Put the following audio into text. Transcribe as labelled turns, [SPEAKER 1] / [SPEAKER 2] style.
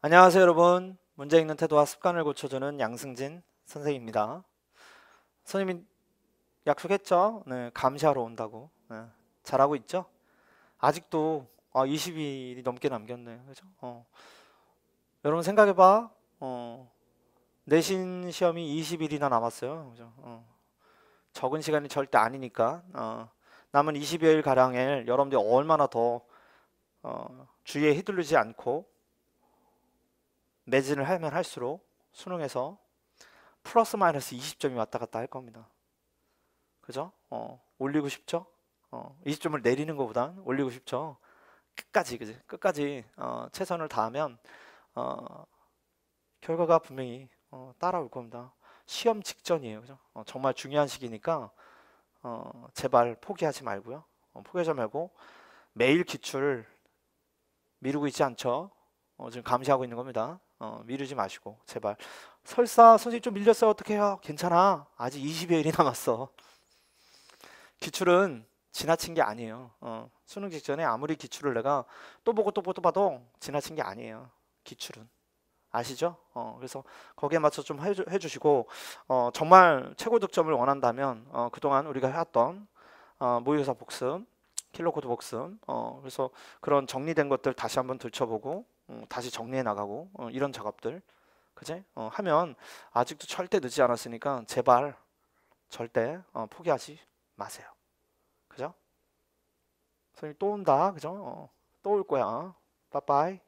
[SPEAKER 1] 안녕하세요 여러분 문제 읽는 태도와 습관을 고쳐주는 양승진 선생입니다 선생님이 약속했죠 네, 감시하러 온다고 네, 잘하고 있죠 아직도 아, 20일이 넘게 남겼네요 그죠 어. 여러분 생각해봐 어, 내신 시험이 20일이나 남았어요 그죠 어. 적은 시간이 절대 아니니까 어. 남은 20여일 가량을 여러분들 얼마나 더 어, 주의에 휘둘리지 않고 매진을 하면 할수록 수능에서 플러스 마이너스 20점이 왔다 갔다 할 겁니다. 그죠? 어, 올리고 싶죠? 어, 20점을 내리는 것보단 올리고 싶죠? 끝까지, 그지? 끝까지 어, 최선을 다하면 어, 결과가 분명히 어, 따라올 겁니다. 시험 직전이에요. 그죠? 어, 정말 중요한 시기니까 어, 제발 포기하지 말고요. 어, 포기하지 말고 매일 기출을 미루고 있지 않죠. 어, 지금 감시하고 있는 겁니다. 어, 미루지 마시고 제발 설사 선생님 좀 밀렸어요 어떻게 해요 괜찮아 아직 20여일이 남았어 기출은 지나친 게 아니에요 어, 수능 직전에 아무리 기출을 내가 또 보고 또 보고 또 봐도 지나친 게 아니에요 기출은 아시죠? 어, 그래서 거기에 맞춰 좀 해주, 해주시고 어, 정말 최고 득점을 원한다면 어, 그동안 우리가 해왔던 어, 모의고사 복습, 킬로코드 복습 어, 그래서 그런 정리된 것들 다시 한번 들춰보고 어, 다시 정리해 나가고 어, 이런 작업들 그제 어, 하면 아직도 절대 늦지 않았으니까 제발 절대 어, 포기하지 마세요. 그죠? 선생님 또 온다. 그죠? 어, 또올 거야. 빠빠이.